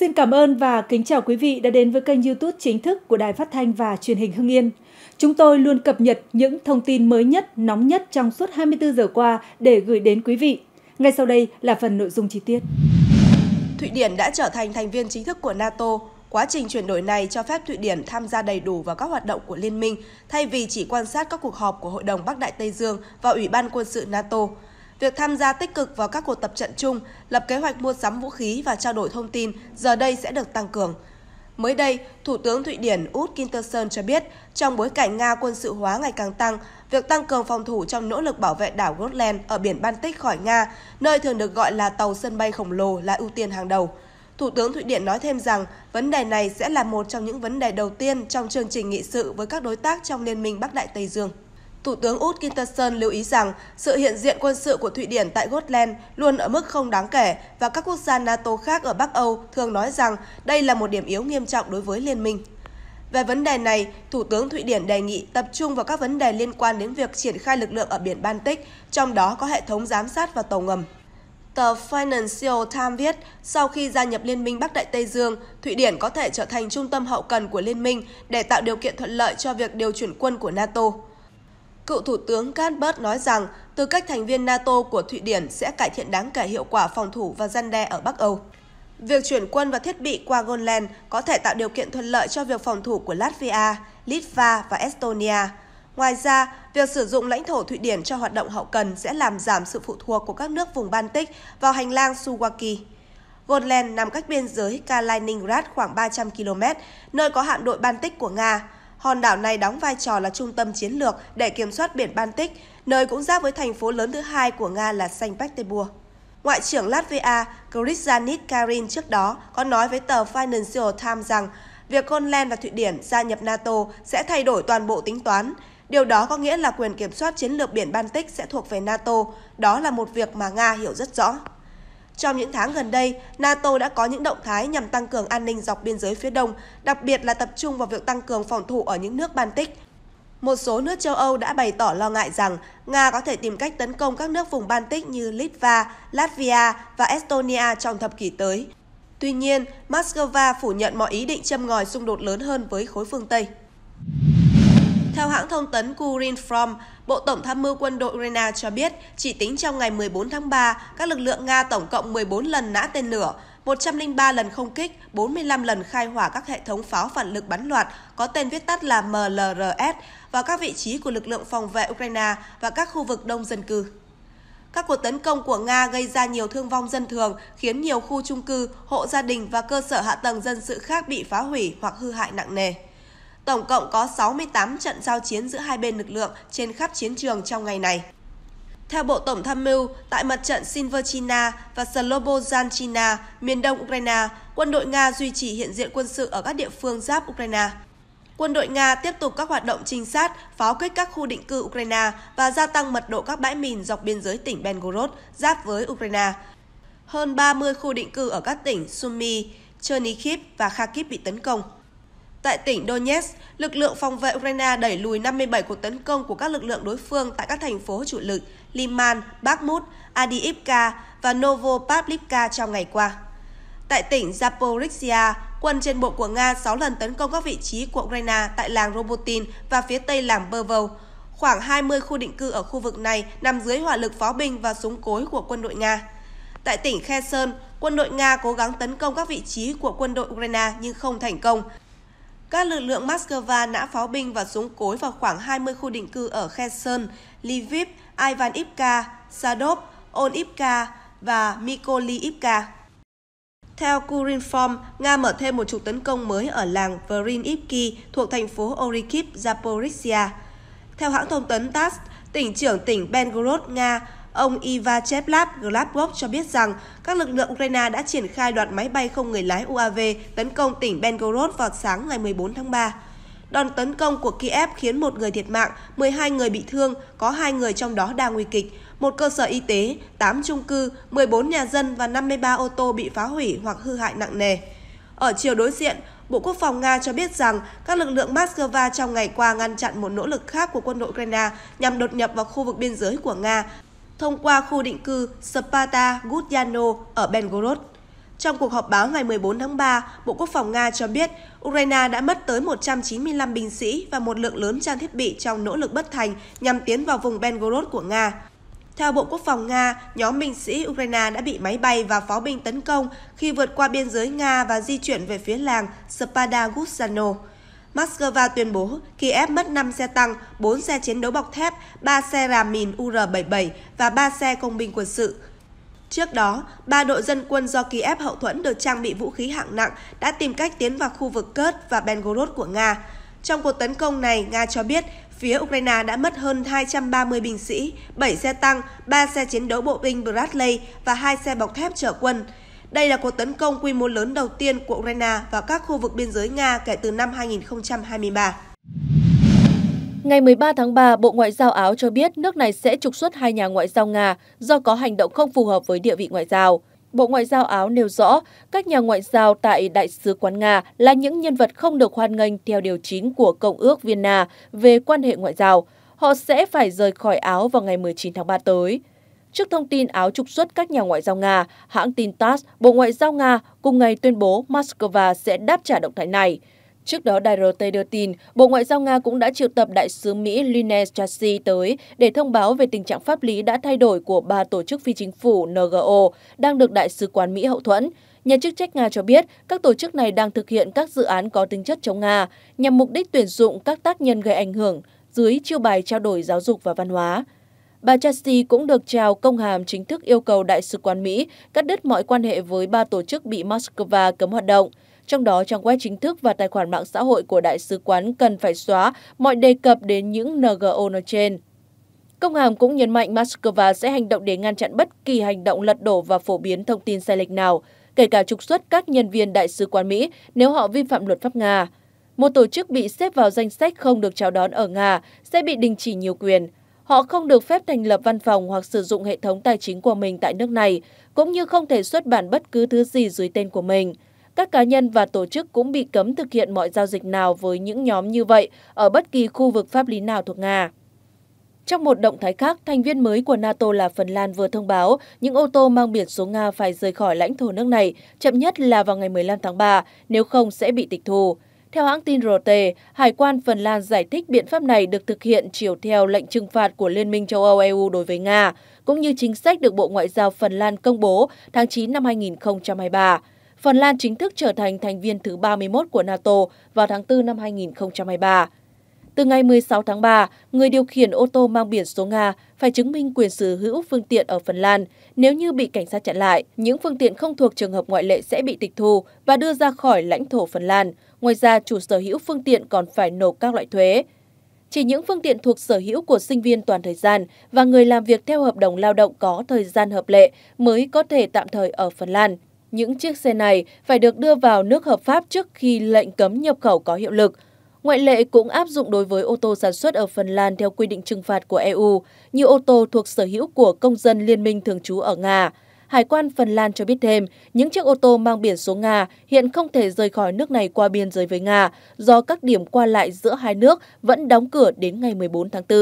Xin cảm ơn và kính chào quý vị đã đến với kênh YouTube chính thức của Đài Phát thanh và Truyền hình Hưng Yên. Chúng tôi luôn cập nhật những thông tin mới nhất, nóng nhất trong suốt 24 giờ qua để gửi đến quý vị. Ngay sau đây là phần nội dung chi tiết. Thụy Điển đã trở thành thành viên chính thức của NATO. Quá trình chuyển đổi này cho phép Thụy Điển tham gia đầy đủ vào các hoạt động của liên minh, thay vì chỉ quan sát các cuộc họp của Hội đồng Bắc Đại Tây Dương và Ủy ban quân sự NATO. Việc tham gia tích cực vào các cuộc tập trận chung, lập kế hoạch mua sắm vũ khí và trao đổi thông tin giờ đây sẽ được tăng cường. Mới đây, Thủ tướng Thụy Điển Út Kinterson cho biết, trong bối cảnh Nga quân sự hóa ngày càng tăng, việc tăng cường phòng thủ trong nỗ lực bảo vệ đảo Gotland ở biển Baltic khỏi Nga, nơi thường được gọi là tàu sân bay khổng lồ là ưu tiên hàng đầu. Thủ tướng Thụy Điển nói thêm rằng vấn đề này sẽ là một trong những vấn đề đầu tiên trong chương trình nghị sự với các đối tác trong Liên minh Bắc Đại Tây Dương. Thủ tướng Út Kinterson lưu ý rằng sự hiện diện quân sự của Thụy Điển tại Gotland luôn ở mức không đáng kể và các quốc gia NATO khác ở Bắc Âu thường nói rằng đây là một điểm yếu nghiêm trọng đối với liên minh. Về vấn đề này, Thủ tướng Thụy Điển đề nghị tập trung vào các vấn đề liên quan đến việc triển khai lực lượng ở biển Baltic, trong đó có hệ thống giám sát và tàu ngầm. Tờ Financial Times viết, sau khi gia nhập Liên minh Bắc Đại Tây Dương, Thụy Điển có thể trở thành trung tâm hậu cần của Liên minh để tạo điều kiện thuận lợi cho việc điều chuyển quân của NATO cựu Thủ tướng Gadbert nói rằng tư cách thành viên NATO của Thụy Điển sẽ cải thiện đáng kể hiệu quả phòng thủ và gian đe ở Bắc Âu. Việc chuyển quân và thiết bị qua Greenland có thể tạo điều kiện thuận lợi cho việc phòng thủ của Latvia, Litva và Estonia. Ngoài ra, việc sử dụng lãnh thổ Thụy Điển cho hoạt động hậu cần sẽ làm giảm sự phụ thuộc của các nước vùng Baltic vào hành lang Suwaki. Greenland nằm cách biên giới Kaliningrad khoảng 300 km, nơi có hạm đội Baltic của Nga hòn đảo này đóng vai trò là trung tâm chiến lược để kiểm soát biển Baltic, nơi cũng giáp với thành phố lớn thứ hai của Nga là Saint Petersburg. Ngoại trưởng Latvia Kristianit Karin trước đó có nói với tờ Financial Times rằng việc Greenland và Thụy Điển gia nhập NATO sẽ thay đổi toàn bộ tính toán. Điều đó có nghĩa là quyền kiểm soát chiến lược biển Baltic sẽ thuộc về NATO. Đó là một việc mà Nga hiểu rất rõ. Trong những tháng gần đây, NATO đã có những động thái nhằm tăng cường an ninh dọc biên giới phía đông, đặc biệt là tập trung vào việc tăng cường phòng thủ ở những nước Baltic. Một số nước châu Âu đã bày tỏ lo ngại rằng Nga có thể tìm cách tấn công các nước vùng Baltic như Litva, Latvia và Estonia trong thập kỷ tới. Tuy nhiên, Moscow phủ nhận mọi ý định châm ngòi xung đột lớn hơn với khối phương Tây. Theo hãng thông tấn Kurinform, Bộ Tổng tham mưu quân đội Ukraine cho biết chỉ tính trong ngày 14 tháng 3, các lực lượng Nga tổng cộng 14 lần nã tên lửa, 103 lần không kích, 45 lần khai hỏa các hệ thống pháo phản lực bắn loạt có tên viết tắt là MLRS vào các vị trí của lực lượng phòng vệ Ukraine và các khu vực đông dân cư. Các cuộc tấn công của Nga gây ra nhiều thương vong dân thường, khiến nhiều khu trung cư, hộ gia đình và cơ sở hạ tầng dân sự khác bị phá hủy hoặc hư hại nặng nề. Tổng cộng có 68 trận giao chiến giữa hai bên lực lượng trên khắp chiến trường trong ngày này. Theo Bộ Tổng tham mưu, tại mặt trận Silverchina và Slobozhanchina, miền đông Ukraine, quân đội Nga duy trì hiện diện quân sự ở các địa phương giáp Ukraine. Quân đội Nga tiếp tục các hoạt động trinh sát, pháo kích các khu định cư Ukraine và gia tăng mật độ các bãi mìn dọc biên giới tỉnh Belgorod giáp với Ukraine. Hơn 30 khu định cư ở các tỉnh Sumy, Chernihiv và Kharkiv bị tấn công. Tại tỉnh Donetsk, lực lượng phòng vệ Ukraine đẩy lùi 57 cuộc tấn công của các lực lượng đối phương tại các thành phố chủ lực Liman, Bakhmut, Adiivka và Novopavlivka trong ngày qua. Tại tỉnh Zaporizhia, quân trên bộ của Nga 6 lần tấn công các vị trí của Ukraine tại làng Robotin và phía tây làng Bervo. Khoảng 20 khu định cư ở khu vực này nằm dưới hỏa lực pháo binh và súng cối của quân đội Nga. Tại tỉnh Kherson, quân đội Nga cố gắng tấn công các vị trí của quân đội Ukraine nhưng không thành công. Các lực lượng Moscow nã pháo binh và súng cối vào khoảng 20 khu định cư ở Kherson, Lviv, Ivanivka, Sadov, Onivka và Mykolivka. Theo Kurinform, Nga mở thêm một trục tấn công mới ở làng Vrinivki thuộc thành phố Orikhiv, Zaporizhia. Theo hãng thông tấn TASS, tỉnh trưởng tỉnh Belgorod, Nga Ông Iva Cheplap Glabkov cho biết rằng các lực lượng Ukraine đã triển khai đoạn máy bay không người lái UAV tấn công tỉnh Belgorod vào sáng ngày 14 tháng 3. Đòn tấn công của Kiev khiến một người thiệt mạng, 12 người bị thương, có hai người trong đó đang nguy kịch, một cơ sở y tế, 8 chung cư, 14 nhà dân và 53 ô tô bị phá hủy hoặc hư hại nặng nề. Ở chiều đối diện, Bộ Quốc phòng Nga cho biết rằng các lực lượng Moscow trong ngày qua ngăn chặn một nỗ lực khác của quân đội Ukraine nhằm đột nhập vào khu vực biên giới của Nga thông qua khu định cư Sparta Gudyano ở Belgorod. Trong cuộc họp báo ngày 14 tháng 3, Bộ Quốc phòng Nga cho biết Ukraine đã mất tới 195 binh sĩ và một lượng lớn trang thiết bị trong nỗ lực bất thành nhằm tiến vào vùng Belgorod của Nga. Theo Bộ Quốc phòng Nga, nhóm binh sĩ Ukraine đã bị máy bay và pháo binh tấn công khi vượt qua biên giới Nga và di chuyển về phía làng Spada Guzzano. Moscow tuyên bố Kiev mất 5 xe tăng, 4 xe chiến đấu bọc thép, 3 xe rà mìn UR-77 và 3 xe công binh quân sự. Trước đó, ba đội dân quân do Kiev hậu thuẫn được trang bị vũ khí hạng nặng đã tìm cách tiến vào khu vực Kurt và Belgorod của Nga. Trong cuộc tấn công này, Nga cho biết phía Ukraine đã mất hơn 230 binh sĩ, 7 xe tăng, 3 xe chiến đấu bộ binh Bradley và 2 xe bọc thép chở quân. Đây là cuộc tấn công quy mô lớn đầu tiên của Ukraine vào các khu vực biên giới Nga kể từ năm 2023. Ngày 13 tháng 3, Bộ Ngoại giao Áo cho biết nước này sẽ trục xuất hai nhà ngoại giao Nga do có hành động không phù hợp với địa vị ngoại giao. Bộ Ngoại giao Áo nêu rõ, các nhà ngoại giao tại Đại sứ quán Nga là những nhân vật không được hoan nghênh theo điều 9 của Công ước Vienna về quan hệ ngoại giao. Họ sẽ phải rời khỏi Áo vào ngày 19 tháng 3 tới. Trước thông tin Áo trục xuất các nhà ngoại giao Nga, hãng tin TASS, Bộ Ngoại giao Nga cùng ngày tuyên bố Moscow sẽ đáp trả động thái này. Trước đó, đài RT đưa tin, Bộ Ngoại giao Nga cũng đã triệu tập đại sứ Mỹ Linus Chassi tới để thông báo về tình trạng pháp lý đã thay đổi của ba tổ chức phi chính phủ NGO đang được Đại sứ quán Mỹ hậu thuẫn. Nhà chức trách Nga cho biết các tổ chức này đang thực hiện các dự án có tính chất chống Nga nhằm mục đích tuyển dụng các tác nhân gây ảnh hưởng dưới chiêu bài trao đổi giáo dục và văn hóa. Bà Chelsea cũng được trao công hàm chính thức yêu cầu Đại sứ quán Mỹ cắt đứt mọi quan hệ với ba tổ chức bị Moscow cấm hoạt động. Trong đó, trang web chính thức và tài khoản mạng xã hội của Đại sứ quán cần phải xóa mọi đề cập đến những NGO nói trên. Công hàm cũng nhấn mạnh Moscow sẽ hành động để ngăn chặn bất kỳ hành động lật đổ và phổ biến thông tin sai lệch nào, kể cả trục xuất các nhân viên Đại sứ quán Mỹ nếu họ vi phạm luật pháp Nga. Một tổ chức bị xếp vào danh sách không được chào đón ở Nga sẽ bị đình chỉ nhiều quyền – Họ không được phép thành lập văn phòng hoặc sử dụng hệ thống tài chính của mình tại nước này, cũng như không thể xuất bản bất cứ thứ gì dưới tên của mình. Các cá nhân và tổ chức cũng bị cấm thực hiện mọi giao dịch nào với những nhóm như vậy ở bất kỳ khu vực pháp lý nào thuộc Nga. Trong một động thái khác, thành viên mới của NATO là Phần Lan vừa thông báo những ô tô mang biển số Nga phải rời khỏi lãnh thổ nước này, chậm nhất là vào ngày 15 tháng 3, nếu không sẽ bị tịch thu. Theo hãng tin RT, Hải quan Phần Lan giải thích biện pháp này được thực hiện chiều theo lệnh trừng phạt của Liên minh châu Âu EU đối với Nga, cũng như chính sách được Bộ Ngoại giao Phần Lan công bố tháng 9 năm 2023. Phần Lan chính thức trở thành thành viên thứ 31 của NATO vào tháng 4 năm 2023. Từ ngày 16 tháng 3, người điều khiển ô tô mang biển số Nga phải chứng minh quyền sở hữu phương tiện ở Phần Lan. Nếu như bị cảnh sát chặn lại, những phương tiện không thuộc trường hợp ngoại lệ sẽ bị tịch thu và đưa ra khỏi lãnh thổ Phần Lan. Ngoài ra, chủ sở hữu phương tiện còn phải nộp các loại thuế. Chỉ những phương tiện thuộc sở hữu của sinh viên toàn thời gian và người làm việc theo hợp đồng lao động có thời gian hợp lệ mới có thể tạm thời ở Phần Lan. Những chiếc xe này phải được đưa vào nước hợp pháp trước khi lệnh cấm nhập khẩu có hiệu lực. Ngoại lệ cũng áp dụng đối với ô tô sản xuất ở Phần Lan theo quy định trừng phạt của EU, như ô tô thuộc sở hữu của công dân liên minh thường trú ở Nga. Hải quan Phần Lan cho biết thêm, những chiếc ô tô mang biển số Nga hiện không thể rời khỏi nước này qua biên giới với Nga do các điểm qua lại giữa hai nước vẫn đóng cửa đến ngày 14 tháng 4.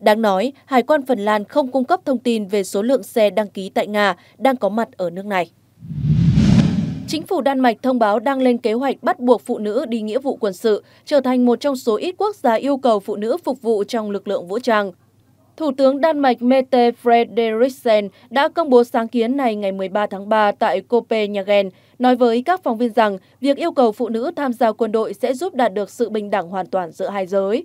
Đáng nói, Hải quan Phần Lan không cung cấp thông tin về số lượng xe đăng ký tại Nga đang có mặt ở nước này. Chính phủ Đan Mạch thông báo đang lên kế hoạch bắt buộc phụ nữ đi nghĩa vụ quân sự, trở thành một trong số ít quốc gia yêu cầu phụ nữ phục vụ trong lực lượng vũ trang. Thủ tướng Đan Mạch Mette Frederiksen đã công bố sáng kiến này ngày 13 tháng 3 tại Copenhagen, nói với các phóng viên rằng việc yêu cầu phụ nữ tham gia quân đội sẽ giúp đạt được sự bình đẳng hoàn toàn giữa hai giới.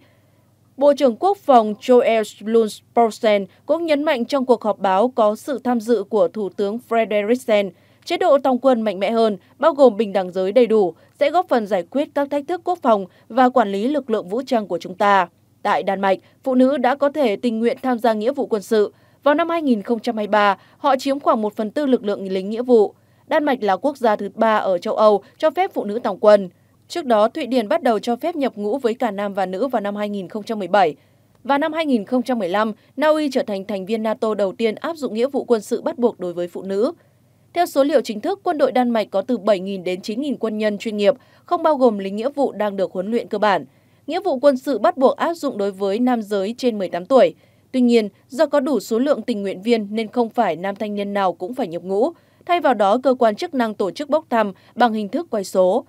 Bộ trưởng Quốc phòng Joel Lundsporsen cũng nhấn mạnh trong cuộc họp báo có sự tham dự của Thủ tướng Frederiksen, chế độ tòng quân mạnh mẽ hơn, bao gồm bình đẳng giới đầy đủ, sẽ góp phần giải quyết các thách thức quốc phòng và quản lý lực lượng vũ trang của chúng ta. Tại Đan Mạch, phụ nữ đã có thể tình nguyện tham gia nghĩa vụ quân sự. Vào năm 2023, họ chiếm khoảng 1 phần tư lực lượng lính nghĩa vụ. Đan Mạch là quốc gia thứ ba ở châu Âu cho phép phụ nữ tòng quân. Trước đó, Thụy Điển bắt đầu cho phép nhập ngũ với cả nam và nữ vào năm 2017. Và năm 2015, Na Uy trở thành thành viên NATO đầu tiên áp dụng nghĩa vụ quân sự bắt buộc đối với phụ nữ. Theo số liệu chính thức, quân đội Đan Mạch có từ 7.000 đến 9.000 quân nhân chuyên nghiệp, không bao gồm lính nghĩa vụ đang được huấn luyện cơ bản – nghĩa vụ quân sự bắt buộc áp dụng đối với nam giới trên 18 tuổi. Tuy nhiên, do có đủ số lượng tình nguyện viên nên không phải nam thanh niên nào cũng phải nhập ngũ. Thay vào đó, cơ quan chức năng tổ chức bốc thăm bằng hình thức quay số.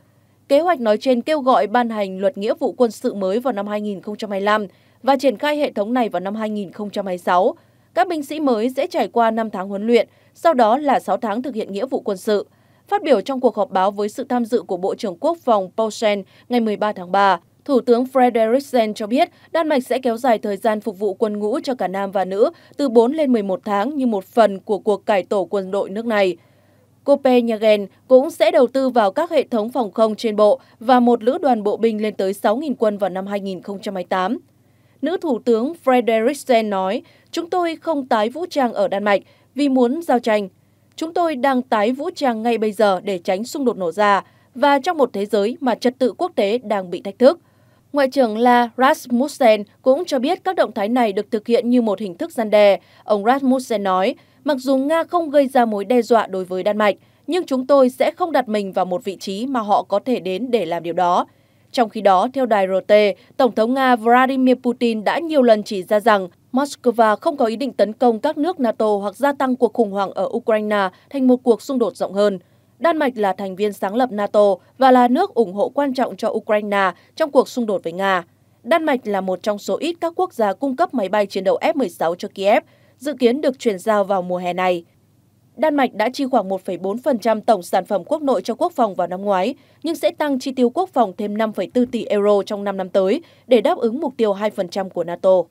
Kế hoạch nói trên kêu gọi ban hành luật nghĩa vụ quân sự mới vào năm 2025 và triển khai hệ thống này vào năm 2026. Các binh sĩ mới sẽ trải qua 5 tháng huấn luyện, sau đó là 6 tháng thực hiện nghĩa vụ quân sự. Phát biểu trong cuộc họp báo với sự tham dự của Bộ trưởng Quốc phòng Paulsen ngày 13 tháng 3, Thủ tướng Frederiksen cho biết Đan Mạch sẽ kéo dài thời gian phục vụ quân ngũ cho cả nam và nữ từ 4 lên 11 tháng như một phần của cuộc cải tổ quân đội nước này. Copenhagen cũng sẽ đầu tư vào các hệ thống phòng không trên bộ và một lữ đoàn bộ binh lên tới 6.000 quân vào năm 2028. Nữ Thủ tướng Frederiksen nói, chúng tôi không tái vũ trang ở Đan Mạch vì muốn giao tranh. Chúng tôi đang tái vũ trang ngay bây giờ để tránh xung đột nổ ra và trong một thế giới mà trật tự quốc tế đang bị thách thức. Ngoại trưởng La Rasmussen cũng cho biết các động thái này được thực hiện như một hình thức gian đe. Ông Rasmussen nói, mặc dù Nga không gây ra mối đe dọa đối với Đan Mạch, nhưng chúng tôi sẽ không đặt mình vào một vị trí mà họ có thể đến để làm điều đó. Trong khi đó, theo đài RT, Tổng thống Nga Vladimir Putin đã nhiều lần chỉ ra rằng Moscow không có ý định tấn công các nước NATO hoặc gia tăng cuộc khủng hoảng ở Ukraine thành một cuộc xung đột rộng hơn. Đan Mạch là thành viên sáng lập NATO và là nước ủng hộ quan trọng cho Ukraine trong cuộc xung đột với Nga. Đan Mạch là một trong số ít các quốc gia cung cấp máy bay chiến đấu F-16 cho Kiev, dự kiến được chuyển giao vào mùa hè này. Đan Mạch đã chi khoảng 1,4% tổng sản phẩm quốc nội cho quốc phòng vào năm ngoái, nhưng sẽ tăng chi tiêu quốc phòng thêm 5,4 tỷ euro trong 5 năm tới để đáp ứng mục tiêu 2% của NATO.